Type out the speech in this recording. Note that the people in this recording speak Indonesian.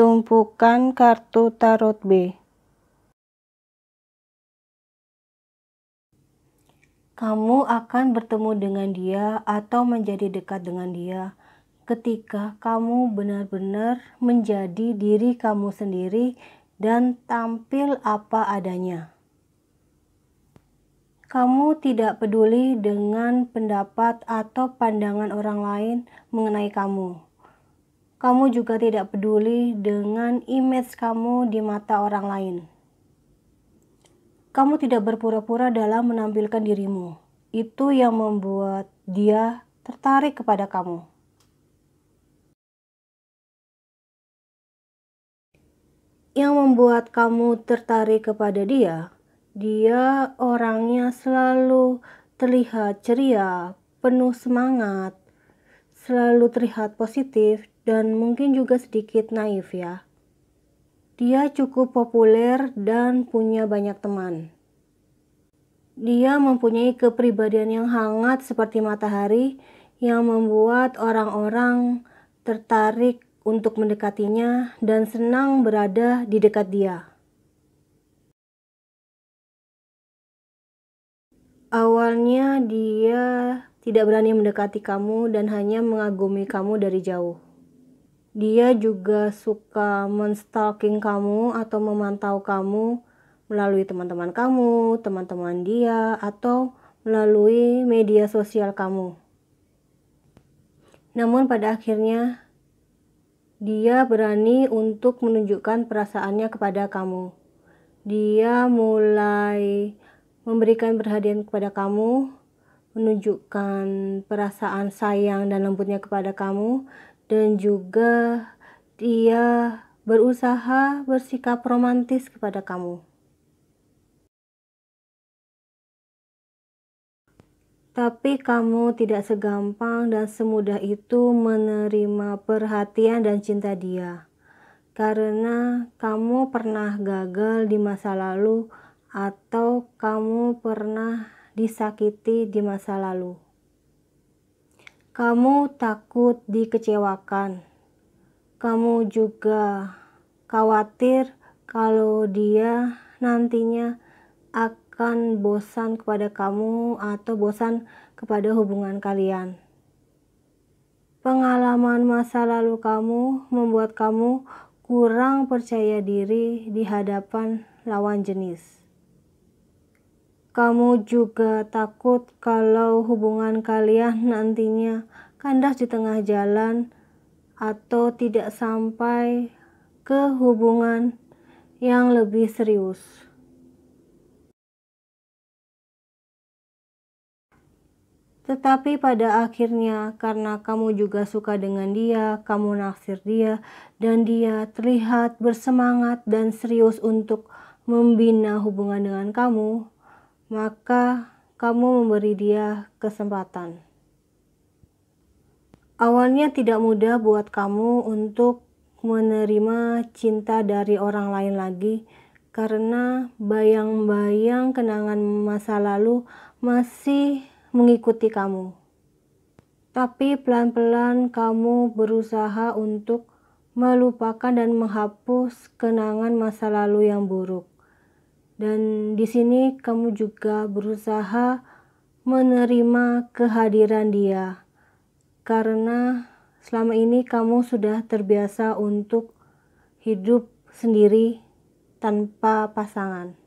Tumpukan kartu tarot B. Kamu akan bertemu dengan dia atau menjadi dekat dengan dia ketika kamu benar-benar menjadi diri kamu sendiri dan tampil apa adanya. Kamu tidak peduli dengan pendapat atau pandangan orang lain mengenai kamu kamu juga tidak peduli dengan image kamu di mata orang lain. Kamu tidak berpura-pura dalam menampilkan dirimu. Itu yang membuat dia tertarik kepada kamu. Yang membuat kamu tertarik kepada dia, dia orangnya selalu terlihat ceria, penuh semangat, selalu terlihat positif dan mungkin juga sedikit naif ya. Dia cukup populer dan punya banyak teman. Dia mempunyai kepribadian yang hangat seperti matahari yang membuat orang-orang tertarik untuk mendekatinya dan senang berada di dekat dia. Awalnya dia tidak berani mendekati kamu dan hanya mengagumi kamu dari jauh. Dia juga suka menstalking kamu atau memantau kamu melalui teman-teman kamu, teman-teman dia, atau melalui media sosial kamu. Namun pada akhirnya dia berani untuk menunjukkan perasaannya kepada kamu. Dia mulai memberikan perhatian kepada kamu, menunjukkan perasaan sayang dan lembutnya kepada kamu dan juga dia berusaha bersikap romantis kepada kamu. Tapi kamu tidak segampang dan semudah itu menerima perhatian dan cinta dia. Karena kamu pernah gagal di masa lalu atau kamu pernah disakiti di masa lalu. Kamu takut dikecewakan. Kamu juga khawatir kalau dia nantinya akan bosan kepada kamu atau bosan kepada hubungan kalian. Pengalaman masa lalu kamu membuat kamu kurang percaya diri di hadapan lawan jenis. Kamu juga takut kalau hubungan kalian nantinya kandas di tengah jalan atau tidak sampai ke hubungan yang lebih serius. Tetapi pada akhirnya, karena kamu juga suka dengan dia, kamu naksir dia, dan dia terlihat bersemangat dan serius untuk membina hubungan dengan kamu, maka kamu memberi dia kesempatan. Awalnya tidak mudah buat kamu untuk menerima cinta dari orang lain lagi karena bayang-bayang kenangan masa lalu masih mengikuti kamu. Tapi pelan-pelan kamu berusaha untuk melupakan dan menghapus kenangan masa lalu yang buruk. Dan di sini kamu juga berusaha menerima kehadiran Dia, karena selama ini kamu sudah terbiasa untuk hidup sendiri tanpa pasangan.